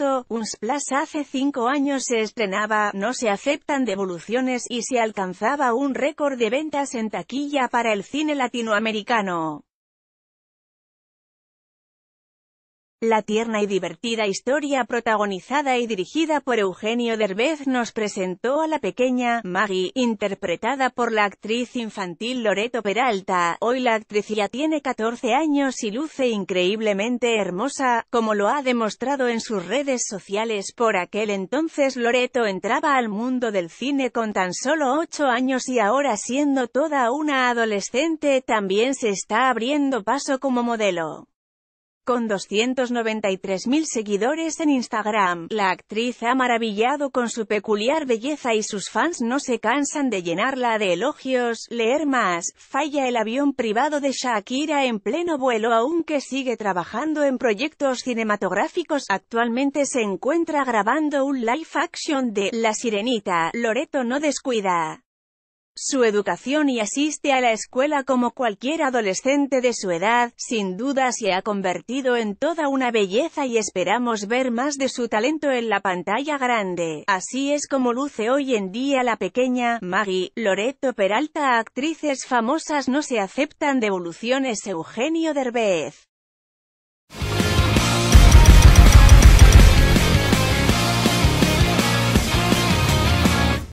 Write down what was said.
Un Unsplash hace cinco años se estrenaba, no se aceptan devoluciones y se alcanzaba un récord de ventas en taquilla para el cine latinoamericano. La tierna y divertida historia protagonizada y dirigida por Eugenio Derbez nos presentó a la pequeña Maggie, interpretada por la actriz infantil Loreto Peralta. Hoy la actriz ya tiene 14 años y luce increíblemente hermosa, como lo ha demostrado en sus redes sociales. Por aquel entonces Loreto entraba al mundo del cine con tan solo 8 años y ahora siendo toda una adolescente también se está abriendo paso como modelo. Con 293.000 seguidores en Instagram, la actriz ha maravillado con su peculiar belleza y sus fans no se cansan de llenarla de elogios. Leer más, falla el avión privado de Shakira en pleno vuelo aunque sigue trabajando en proyectos cinematográficos. Actualmente se encuentra grabando un live action de La Sirenita, Loreto no descuida su educación y asiste a la escuela como cualquier adolescente de su edad, sin duda se ha convertido en toda una belleza y esperamos ver más de su talento en la pantalla grande. Así es como luce hoy en día la pequeña, Maggie, Loreto Peralta Actrices famosas no se aceptan devoluciones Eugenio Derbez